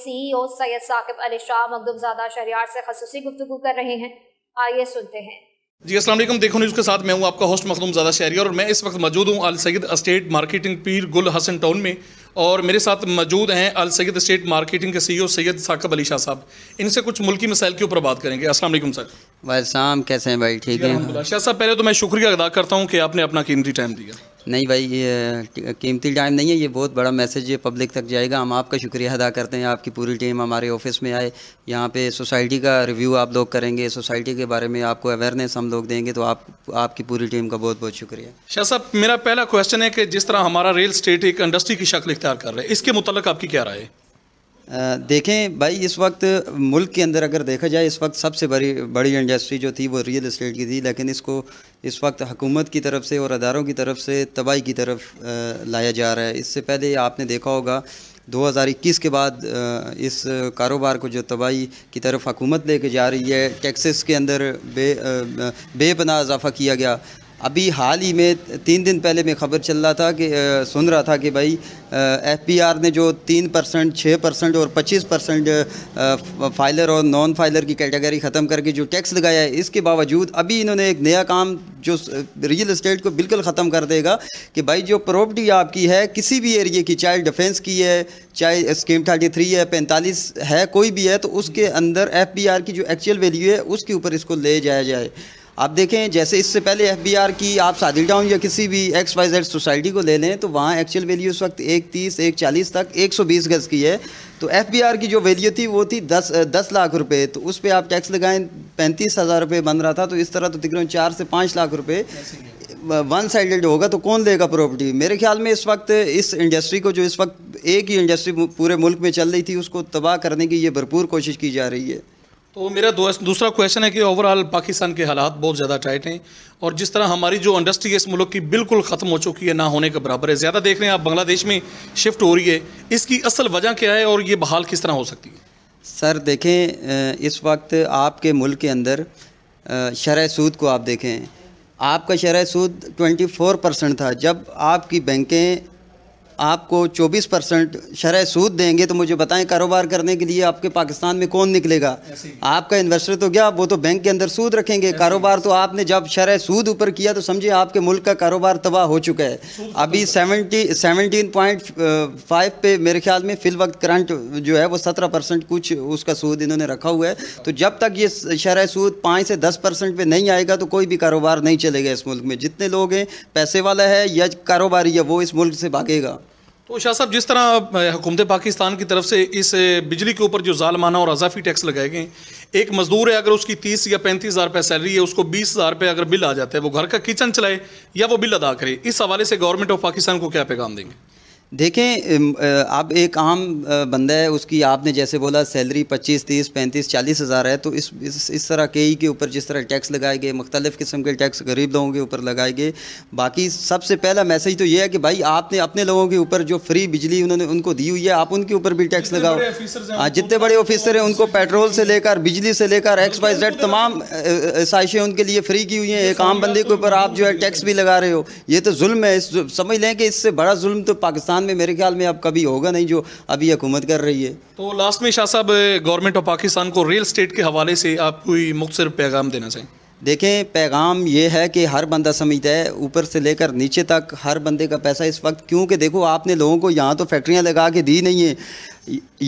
CEO e Syed Saqib Ali Shah Makhdumzada Shahryar से खसूसी गुफ्तु कर रहे हैं आइए सुनते हैं जी असल देखो न्यूज़ के साथ मैं हूँ आपका होस्ट मखदूम ज़्यादा शहरी और मैं इस वक्त मौजूद हूँ अल सैद स्टेट मार्केटिंग पीर गुल हसन टाउन में और मेरे साथ मौजूद हैं अल सैद स्टेट मार्केटिंग के सीईओ e सैयद साकब अली शाह साहब इनसे कुछ मुल्की मसाइल के ऊपर बात करेंगे असल सर वाई कैसे हैं भाई ठीक है शाह साहब पहले तो मैं शुक्रिया अदा करता हूँ कि आपने अपना कीमती टाइम दिया नहीं भाई ये कीमती टाइम नहीं है ये बहुत बड़ा मैसेज ये पब्लिक तक जाएगा हम आपका शुक्रिया अदा करते हैं आपकी पूरी टीम हमारे ऑफिस में आए यहाँ पे सोसाइटी का रिव्यू आप लोग करेंगे सोसाइटी के बारे में आपको अवेयरनेस हम लोग देंगे तो आप आपकी पूरी टीम का बहुत बहुत शुक्रिया शाह साहब मेरा पहला क्वेश्चन है कि जिस तरह हमारा रियल स्टेट एक इंडस्ट्री की शक्ल इख्तियार कर रहे हैं इसके मुतल आपकी क्या राय है देखें भाई इस वक्त मुल्क के अंदर अगर देखा जाए इस वक्त सबसे बड़ी बड़ी इंडस्ट्री जो थी वो रियल इस्टेट की थी लेकिन इसको इस वक्त हुकूमत की तरफ से और अदारों की तरफ से तबाही की तरफ लाया जा रहा है इससे पहले आपने देखा होगा 2021 के बाद इस कारोबार को जो तबाही की तरफ हकूमत लेके जा रही है टैक्सेस के अंदर बे बेपनाह इजाफा किया गया अभी हाल ही में तीन दिन पहले मैं खबर चल रहा था कि आ, सुन रहा था कि भाई एफपीआर ने जो तीन परसेंट छः परसेंट और पच्चीस परसेंट फाइलर और नॉन फाइलर की कैटेगरी ख़त्म करके जो टैक्स लगाया है इसके बावजूद अभी इन्होंने एक नया काम जो रियल इस्टेट को बिल्कुल ख़त्म कर देगा कि भाई जो प्रॉपर्टी आपकी है किसी भी एरिए की चाहे डिफेंस की है चाहे स्कीम थर्टी थ्री है पैंतालीस है कोई भी है तो उसके अंदर एफ की जो एक्चुअल वैल्यू है उसके ऊपर इसको ले जाया जाए आप देखें जैसे इससे पहले एफ की आप सादिल टाउन या किसी भी एक्स वाई जेड सोसाइटी को ले लें तो वहाँ एक्चुअल वैल्यू इस वक्त एक तीस एक चालीस तक एक सौ बीस गज़ की है तो एफ की जो वैल्यू थी वो थी दस दस लाख रुपए तो उस पर आप टैक्स लगाएं पैंतीस हज़ार रुपये बन रहा था तो इस तरह तो तकरीबन चार से पाँच लाख रुपये वन साइड होगा तो कौन देगा प्रॉपर्टी मेरे ख्याल में इस वक्त इस इंडस्ट्री को जो इस वक्त एक ही इंडस्ट्री पूरे मुल्क में चल रही थी उसको तबाह करने की ये भरपूर कोशिश की जा रही है तो मेरा दूसरा क्वेश्चन है कि ओवरऑल पाकिस्तान के हालात बहुत ज़्यादा टाइट हैं और जिस तरह हमारी जो इंडस्ट्री है इस मुल्क की बिल्कुल ख़त्म हो चुकी है ना होने के बराबर है ज़्यादा देख रहे हैं आप बांग्लादेश में शिफ्ट हो रही है इसकी असल वजह क्या है और ये बहाल किस तरह हो सकती है सर देखें इस वक्त आपके मुल्क के अंदर शरह सूद को आप देखें आपका शरह सूद ट्वेंटी परसेंट था जब आपकी बैंकें आपको 24 परसेंट शरह सूद देंगे तो मुझे बताएं कारोबार करने के लिए आपके पाकिस्तान में कौन निकलेगा आपका इन्वेस्टर तो क्या वो तो बैंक के अंदर सूद रखेंगे कारोबार तो आपने जब शरह सूद ऊपर किया तो समझिए आपके मुल्क का कारोबार तबाह हो चुका है तो अभी सेवेंटी सेवनटीन पॉइंट फाइव पे मेरे ख्याल में फिल वक्त करंट जो है वो सत्रह परसेंट कुछ उसका सूद इन्होंने रखा हुआ है तो जब तक ये शरह सूद पाँच से दस परसेंट पर नहीं आएगा तो कोई भी कारोबार नहीं चलेगा इस मुल्क में जितने लोग हैं पैसे वाला है या कारोबारी है वो इस मुल्क से भागेगा तो शाह साहब जिस तरह हुकूमत पाकिस्तान की तरफ से इस बिजली के ऊपर जो जालमाना और अजाफी टैक्स लगाए गए एक मज़दूर है अगर उसकी तीस या पैंतीस हज़ार रुपये सैलरी है उसको बीस हज़ार रुपये अगर बिल आ जाता है वो घर का किचन चलाए या वो बिल अदा करे इस हवाले से गवर्नमेंट ऑफ पाकिस्तान को क्या पैगाम देंगे देखें अब एक आम बंदा है उसकी आपने जैसे बोला सैलरी 25, 30, 35, 40 हज़ार है तो इस इस, इस तरह के ही के ऊपर जिस तरह टैक्स लगाए गए मुख्तलिफ़ किस्म के टैक्स गरीब लोगों के ऊपर लगाए गए बाकी सबसे पहला मैसेज तो ये है कि भाई आपने अपने लोगों के ऊपर जो फ्री बिजली उन्होंने उनको दी हुई है आप उनके ऊपर भी टैक्स लगाओ हाँ जितने बड़े ऑफिसर हैं उनको पेट्रोल से लेकर बिजली से लेकर एक्स वाई जेड तमाम साइशें उनके लिए फ्री की हुई हैं एक आम बंदे के तो ऊपर आप जो है टैक्स भी लगा रहे हो ये तो जुल्म है समझ लें कि इससे बड़ा जुल्म तो पाकिस्तान पाकिस्तान में मेरे ख्याल में अब कभी होगा नहीं जो अभी हुकूमत कर रही है तो लास्ट में शाह साहब गवर्नमेंट ऑफ पाकिस्तान को रियल स्टेट के हवाले से आप कोई मुख्तर पैगाम देना चाहें देखें पैगाम ये है कि हर बंदा समझता है ऊपर से लेकर नीचे तक हर बंदे का पैसा इस वक्त क्योंकि देखो आपने लोगों को यहाँ तो फैक्ट्रियाँ लगा के दी नहीं है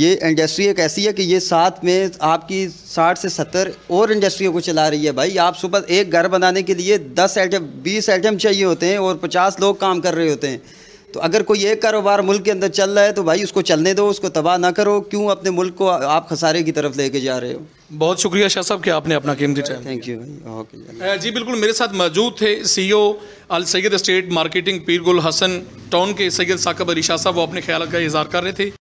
ये इंडस्ट्री एक ऐसी है कि ये साथ में आपकी साठ से सत्तर और इंडस्ट्रियों को चला रही है भाई आप सुबह एक घर बनाने के लिए दस आइटम बीस आइटम चाहिए होते हैं और पचास लोग काम कर रहे होते हैं तो अगर कोई एक कारोबार मुल्क के अंदर चल रहा है तो भाई उसको चलने दो उसको तबाह ना करो क्यों अपने मुल्क को आप खसारे की तरफ लेके जा रहे हो बहुत शुक्रिया शाह साहब कि आपने अपना कीमती टाइम थैंक यू ओके जी बिल्कुल मेरे साथ मौजूद थे CEO e Al Saeed state marketing Pirgul Hassan town के सैयद साकब अली शाह साहब वो अपने ख्याल का इजहार कर रहे थे